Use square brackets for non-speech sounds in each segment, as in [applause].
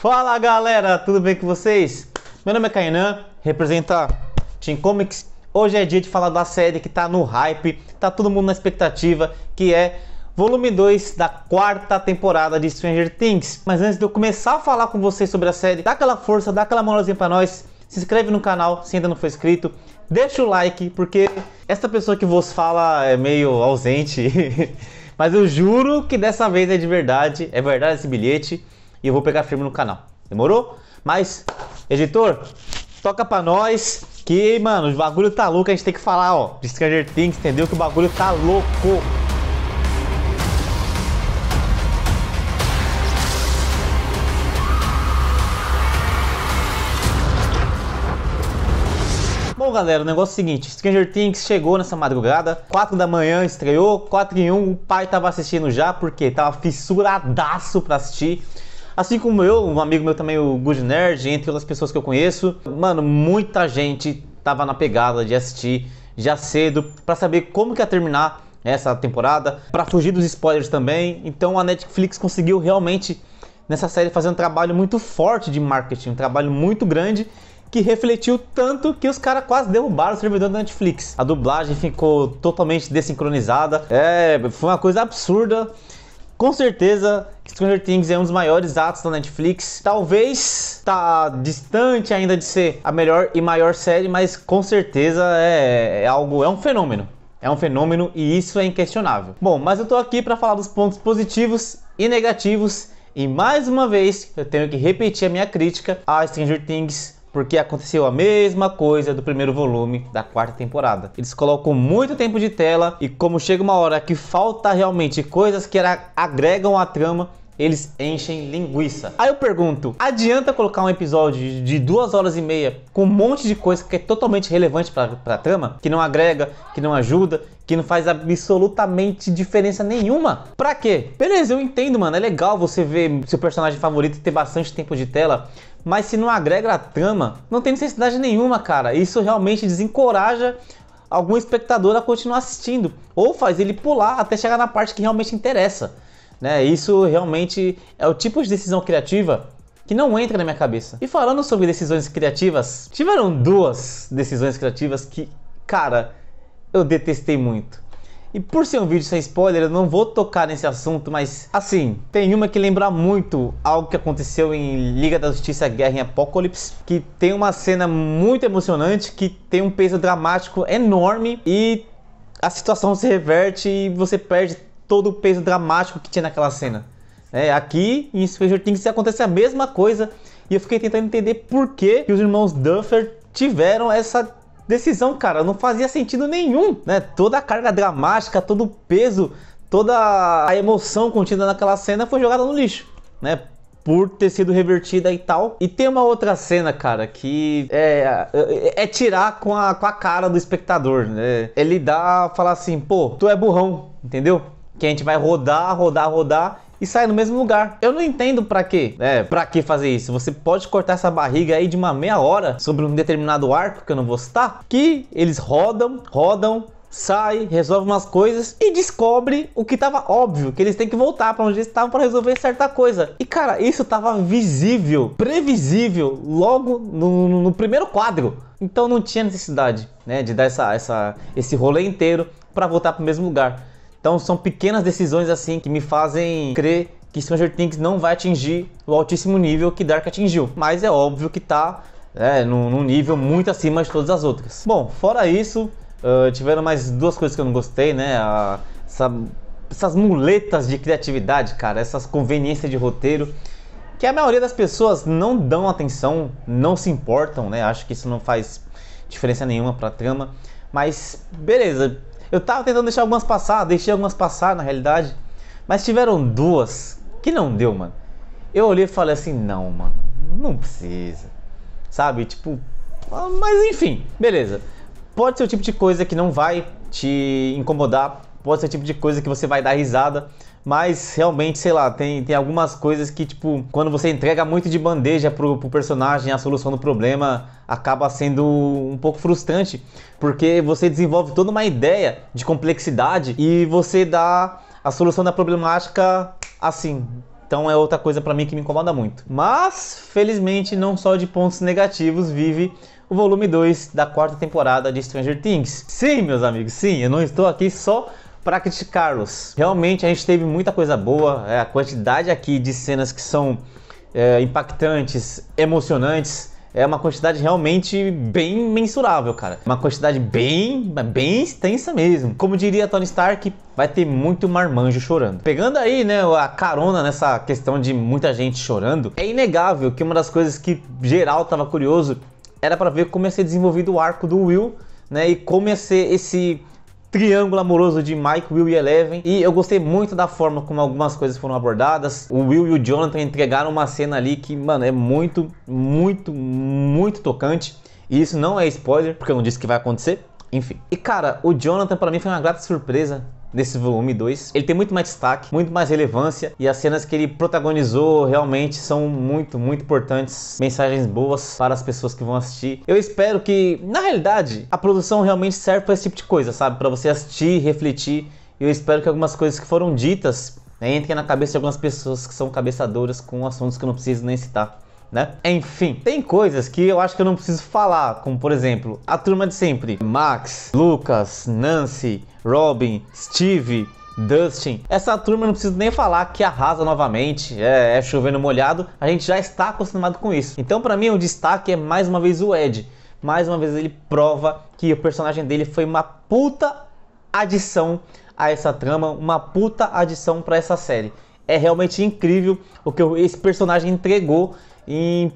Fala galera, tudo bem com vocês? Meu nome é Kainan, representa Team Comics. Hoje é dia de falar da série que tá no hype, tá todo mundo na expectativa, que é volume 2 da quarta temporada de Stranger Things. Mas antes de eu começar a falar com vocês sobre a série, dá aquela força, dá aquela moralzinha pra nós, se inscreve no canal se ainda não for inscrito, deixa o like, porque essa pessoa que vos fala é meio ausente. [laughs] Mas eu juro que dessa vez é de verdade, é verdade esse bilhete e eu vou pegar firme no canal. Demorou? Mas, editor, toca pra nós que, mano, o bagulho tá louco, a gente tem que falar, ó, de Stranger Things, entendeu? Que o bagulho tá louco. Bom, galera, o negócio é o seguinte, Stranger Things chegou nessa madrugada, 4 da manhã estreou, 4 em 1, o pai tava assistindo já, porque tava fissuradaço pra assistir. Assim como eu, um amigo meu também, o Good Nerd, entre outras pessoas que eu conheço. Mano, muita gente tava na pegada de assistir já cedo para saber como que ia terminar essa temporada, para fugir dos spoilers também. Então a Netflix conseguiu realmente nessa série fazer um trabalho muito forte de marketing, um trabalho muito grande que refletiu tanto que os caras quase derrubaram o servidor da Netflix. A dublagem ficou totalmente desincronizada. É, foi uma coisa absurda. Com certeza, Stranger Things é um dos maiores atos da Netflix. Talvez tá distante ainda de ser a melhor e maior série, mas com certeza é, é algo, é um fenômeno. É um fenômeno e isso é inquestionável. Bom, mas eu tô aqui para falar dos pontos positivos e negativos e mais uma vez eu tenho que repetir a minha crítica a Stranger Things porque aconteceu a mesma coisa do primeiro volume da quarta temporada. Eles colocam muito tempo de tela e como chega uma hora que falta realmente coisas que agregam a trama, eles enchem linguiça. Aí eu pergunto, adianta colocar um episódio de duas horas e meia com um monte de coisa que é totalmente relevante para a trama, que não agrega, que não ajuda, que não faz absolutamente diferença nenhuma? Pra quê? Beleza, eu entendo, mano, é legal você ver seu personagem favorito ter bastante tempo de tela, mas se não agrega a trama, não tem necessidade nenhuma, cara. Isso realmente desencoraja algum espectador a continuar assistindo ou faz ele pular até chegar na parte que realmente interessa. Né? Isso realmente é o tipo de decisão criativa que não entra na minha cabeça. E falando sobre decisões criativas, tiveram duas decisões criativas que, cara, eu detestei muito. E por ser um vídeo sem spoiler, eu não vou tocar nesse assunto, mas assim, tem uma que lembra muito algo que aconteceu em Liga da Justiça Guerra em Apocalipse, que tem uma cena muito emocionante, que tem um peso dramático enorme e a situação se reverte e você perde todo o peso dramático que tinha naquela cena. É, aqui em Stranger Things acontece a mesma coisa e eu fiquei tentando entender por que, que os irmãos Duffer tiveram essa decisão, cara, não fazia sentido nenhum, né? Toda a carga dramática, todo o peso, toda a emoção contida naquela cena foi jogada no lixo, né? Por ter sido revertida e tal. E tem uma outra cena, cara, que é, é, é tirar com a, com a cara do espectador, né? Ele dá, falar assim, pô, tu é burrão, entendeu? Que a gente vai rodar, rodar, rodar e sai no mesmo lugar. Eu não entendo para quê. É, né? para que fazer isso? Você pode cortar essa barriga aí de uma meia hora sobre um determinado arco que eu não vou citar, que eles rodam, rodam, sai, resolve umas coisas e descobre o que estava óbvio, que eles têm que voltar para onde eles estavam para resolver certa coisa. E cara, isso estava visível, previsível, logo no, no, no, primeiro quadro. Então não tinha necessidade, né, de dar essa, essa, esse rolê inteiro para voltar para o mesmo lugar. Então são pequenas decisões assim que me fazem crer que Stranger Things não vai atingir o altíssimo nível que Dark atingiu. Mas é óbvio que tá é, num, num nível muito acima de todas as outras. Bom, fora isso, uh, tiveram mais duas coisas que eu não gostei, né? A, essa, essas muletas de criatividade, cara, essas conveniências de roteiro que a maioria das pessoas não dão atenção, não se importam, né? Acho que isso não faz diferença nenhuma para a trama. Mas beleza, eu tava tentando deixar algumas passar, deixei algumas passar na realidade. Mas tiveram duas que não deu, mano. Eu olhei e falei assim, não, mano, não precisa. Sabe? Tipo, ah, mas enfim, beleza. Pode ser o tipo de coisa que não vai te incomodar, pode ser o tipo de coisa que você vai dar risada, mas realmente, sei lá, tem, tem algumas coisas que, tipo, quando você entrega muito de bandeja pro, pro personagem a solução do problema, acaba sendo um pouco frustrante, porque você desenvolve toda uma ideia de complexidade e você dá a solução da problemática assim. Então é outra coisa para mim que me incomoda muito. Mas, felizmente, não só de pontos negativos vive o volume 2 da quarta temporada de Stranger Things. Sim, meus amigos, sim, eu não estou aqui só praticar-los. Realmente a gente teve muita coisa boa, é, a quantidade aqui de cenas que são é, impactantes, emocionantes. É uma quantidade realmente bem mensurável, cara. Uma quantidade bem, bem extensa mesmo. Como diria Tony Stark, vai ter muito marmanjo chorando. Pegando aí, né, a carona nessa questão de muita gente chorando, é inegável que uma das coisas que geral tava curioso era para ver como ia ser desenvolvido o arco do Will, né, e como ia ser esse triângulo amoroso de Mike, Will e Eleven. E eu gostei muito da forma como algumas coisas foram abordadas. O Will e o Jonathan entregaram uma cena ali que, mano, é muito, muito, muito tocante. E isso não é spoiler, porque eu não disse que vai acontecer. Enfim. E cara, o Jonathan para mim foi uma grata surpresa desse volume 2. Ele tem muito mais destaque, muito mais relevância e as cenas que ele protagonizou realmente são muito, muito importantes. Mensagens boas para as pessoas que vão assistir. Eu espero que, na realidade, a produção realmente serve para esse tipo de coisa, sabe? Para você assistir, refletir. Eu espero que algumas coisas que foram ditas né, entrem na cabeça de algumas pessoas que são cabeçadoras com assuntos que eu não preciso nem citar né? Enfim, tem coisas que eu acho que eu não preciso falar, como por exemplo, a turma de sempre: Max, Lucas, Nancy, Robin, Steve, Dustin. Essa turma não preciso nem falar que arrasa novamente, é, é chovendo molhado, a gente já está acostumado com isso. Então, para mim, o destaque é mais uma vez o Ed. Mais uma vez ele prova que o personagem dele foi uma puta adição a essa trama, uma puta adição para essa série. É realmente incrível o que esse personagem entregou e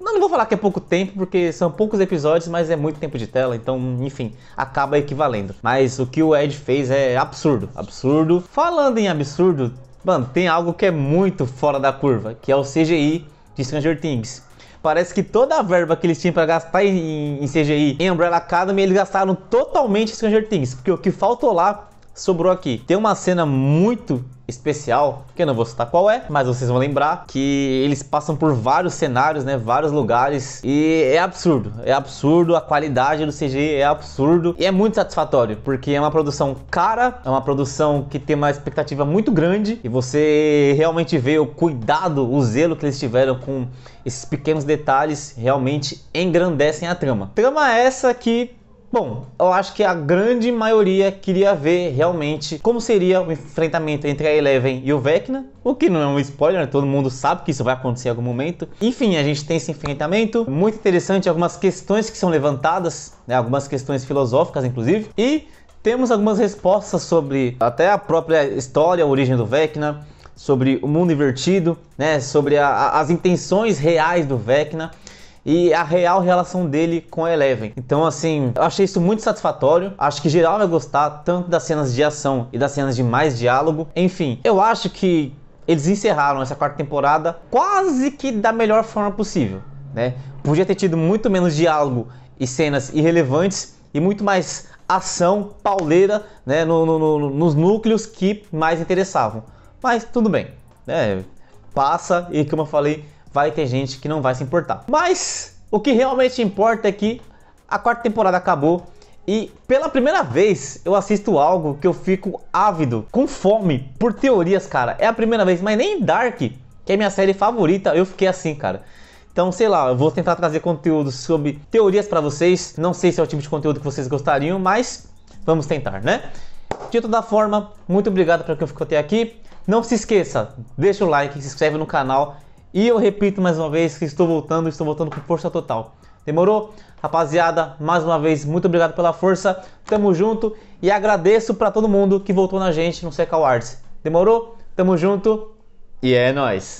não, não vou falar que é pouco tempo, porque são poucos episódios, mas é muito tempo de tela, então, enfim, acaba equivalendo. Mas o que o Ed fez é absurdo, absurdo. Falando em absurdo, mano, tem algo que é muito fora da curva, que é o CGI de Stranger Things. Parece que toda a verba que eles tinham para gastar em, em CGI em Umbrella Academy, eles gastaram totalmente em Stranger Things, porque o que faltou lá sobrou aqui. Tem uma cena muito especial, que eu não vou citar qual é, mas vocês vão lembrar que eles passam por vários cenários, né, vários lugares e é absurdo, é absurdo a qualidade do CG é absurdo e é muito satisfatório, porque é uma produção cara, é uma produção que tem uma expectativa muito grande e você realmente vê o cuidado, o zelo que eles tiveram com esses pequenos detalhes, realmente engrandecem a trama. Trama essa que Bom, eu acho que a grande maioria queria ver realmente como seria o enfrentamento entre a Eleven e o Vecna, o que não é um spoiler, todo mundo sabe que isso vai acontecer em algum momento. Enfim, a gente tem esse enfrentamento, muito interessante algumas questões que são levantadas, né, algumas questões filosóficas inclusive, e temos algumas respostas sobre até a própria história, a origem do Vecna, sobre o mundo invertido, né, sobre a, a, as intenções reais do Vecna e a real relação dele com a Eleven. Então, assim, eu achei isso muito satisfatório. Acho que geral vai gostar tanto das cenas de ação e das cenas de mais diálogo. Enfim, eu acho que eles encerraram essa quarta temporada quase que da melhor forma possível, né? Podia ter tido muito menos diálogo e cenas irrelevantes e muito mais ação pauleira, né, no, no, no, nos núcleos que mais interessavam. Mas tudo bem, né? Passa e como eu falei, vai ter gente que não vai se importar. Mas o que realmente importa é que a quarta temporada acabou e pela primeira vez eu assisto algo que eu fico ávido, com fome por teorias, cara. É a primeira vez, mas nem Dark, que é minha série favorita, eu fiquei assim, cara. Então, sei lá, eu vou tentar trazer conteúdo sobre teorias para vocês. Não sei se é o tipo de conteúdo que vocês gostariam, mas vamos tentar, né? De toda forma, muito obrigado para quem ficou até aqui. Não se esqueça, deixa o like, se inscreve no canal e eu repito mais uma vez que estou voltando, estou voltando com força total. Demorou? Rapaziada, mais uma vez, muito obrigado pela força. Tamo junto e agradeço para todo mundo que voltou na gente no Seca Arts. Demorou? Tamo junto e é nós.